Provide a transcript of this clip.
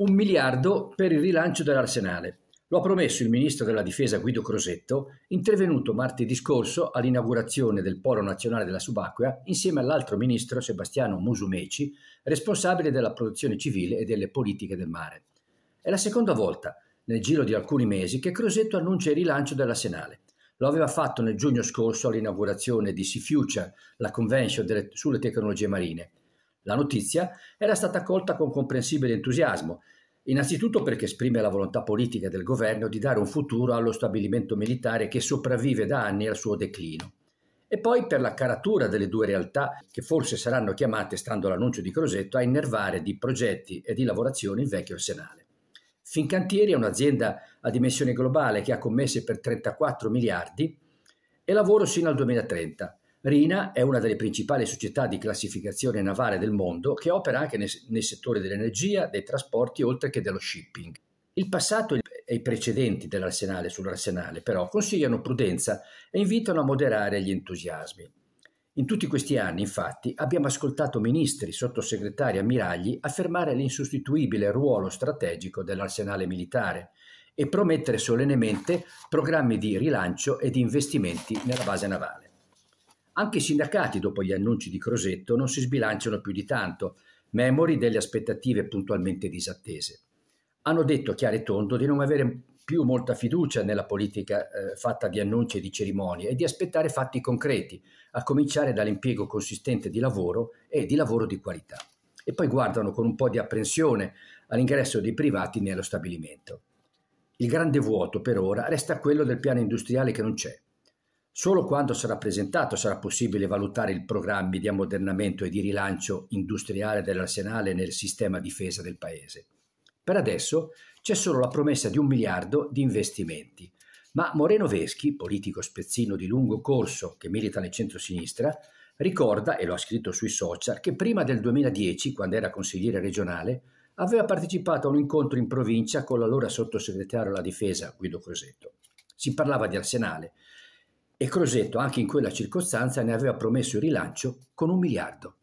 un miliardo per il rilancio dell'arsenale. Lo ha promesso il ministro della difesa Guido Crosetto, intervenuto martedì scorso all'inaugurazione del Polo Nazionale della Subacquea insieme all'altro ministro Sebastiano Musumeci, responsabile della protezione civile e delle politiche del mare. È la seconda volta, nel giro di alcuni mesi, che Crosetto annuncia il rilancio dell'arsenale. Lo aveva fatto nel giugno scorso all'inaugurazione di Sea Future, la convention delle, sulle tecnologie marine, la notizia era stata accolta con comprensibile entusiasmo, innanzitutto perché esprime la volontà politica del governo di dare un futuro allo stabilimento militare che sopravvive da anni al suo declino e poi per la caratura delle due realtà che forse saranno chiamate, stando all'annuncio di Crosetto, a innervare di progetti e di lavorazioni il vecchio arsenale. Fincantieri è un'azienda a dimensione globale che ha commesse per 34 miliardi e lavoro sino al 2030. Rina è una delle principali società di classificazione navale del mondo che opera anche nel, nel settore dell'energia, dei trasporti, oltre che dello shipping. Il passato e i precedenti dell'arsenale sull'arsenale però consigliano prudenza e invitano a moderare gli entusiasmi. In tutti questi anni, infatti, abbiamo ascoltato ministri, sottosegretari, e ammiragli affermare l'insostituibile ruolo strategico dell'arsenale militare e promettere solennemente programmi di rilancio e di investimenti nella base navale. Anche i sindacati, dopo gli annunci di Crosetto, non si sbilanciano più di tanto, memori delle aspettative puntualmente disattese. Hanno detto chiaro e tondo di non avere più molta fiducia nella politica eh, fatta di annunci e di cerimonie e di aspettare fatti concreti, a cominciare dall'impiego consistente di lavoro e di lavoro di qualità. E poi guardano con un po' di apprensione all'ingresso dei privati nello stabilimento. Il grande vuoto per ora resta quello del piano industriale che non c'è. Solo quando sarà presentato sarà possibile valutare i programmi di ammodernamento e di rilancio industriale dell'arsenale nel sistema difesa del Paese. Per adesso c'è solo la promessa di un miliardo di investimenti, ma Moreno Veschi, politico spezzino di lungo corso che milita nel centro-sinistra, ricorda, e lo ha scritto sui social, che prima del 2010, quando era consigliere regionale, aveva partecipato a un incontro in provincia con l'allora sottosegretario alla difesa Guido Crosetto. Si parlava di arsenale e Crosetto anche in quella circostanza ne aveva promesso il rilancio con un miliardo.